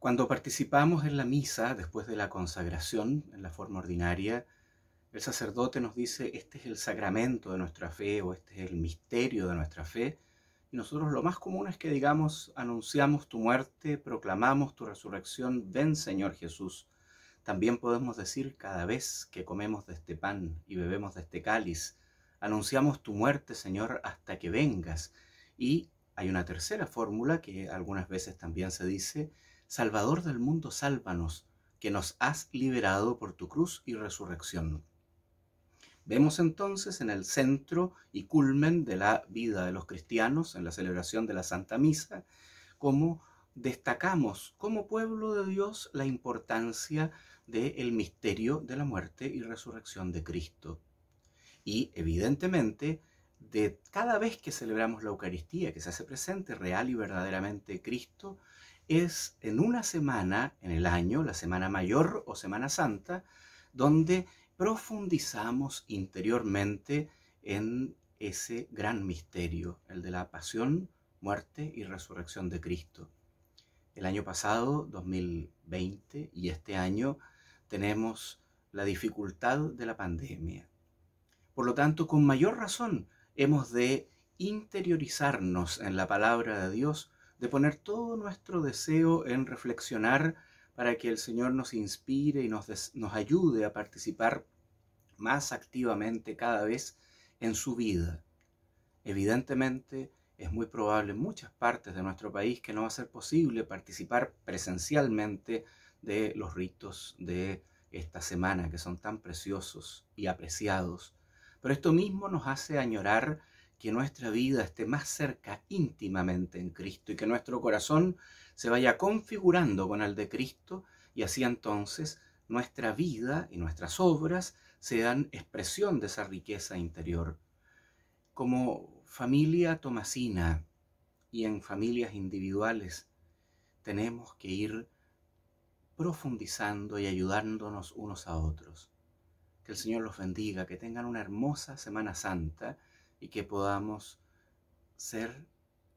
Cuando participamos en la misa, después de la consagración, en la forma ordinaria, el sacerdote nos dice, este es el sacramento de nuestra fe o este es el misterio de nuestra fe. Y nosotros lo más común es que digamos, anunciamos tu muerte, proclamamos tu resurrección, ven Señor Jesús. También podemos decir cada vez que comemos de este pan y bebemos de este cáliz, anunciamos tu muerte Señor hasta que vengas. Y hay una tercera fórmula que algunas veces también se dice, Salvador del mundo, sálvanos, que nos has liberado por tu cruz y resurrección. Vemos entonces en el centro y culmen de la vida de los cristianos, en la celebración de la Santa Misa, cómo destacamos como pueblo de Dios la importancia del misterio de la muerte y resurrección de Cristo. Y evidentemente de cada vez que celebramos la Eucaristía, que se hace presente real y verdaderamente Cristo, es en una semana en el año, la Semana Mayor o Semana Santa, donde profundizamos interiormente en ese gran misterio, el de la pasión, muerte y resurrección de Cristo. El año pasado, 2020, y este año tenemos la dificultad de la pandemia. Por lo tanto, con mayor razón, hemos de interiorizarnos en la palabra de Dios, de poner todo nuestro deseo en reflexionar para que el Señor nos inspire y nos, nos ayude a participar más activamente cada vez en su vida. Evidentemente, es muy probable en muchas partes de nuestro país que no va a ser posible participar presencialmente de los ritos de esta semana, que son tan preciosos y apreciados pero esto mismo nos hace añorar que nuestra vida esté más cerca íntimamente en Cristo y que nuestro corazón se vaya configurando con el de Cristo y así entonces nuestra vida y nuestras obras sean expresión de esa riqueza interior. Como familia tomasina y en familias individuales, tenemos que ir profundizando y ayudándonos unos a otros. Que el Señor los bendiga, que tengan una hermosa Semana Santa y que podamos ser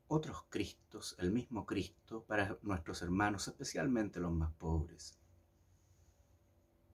otros Cristos, el mismo Cristo para nuestros hermanos, especialmente los más pobres.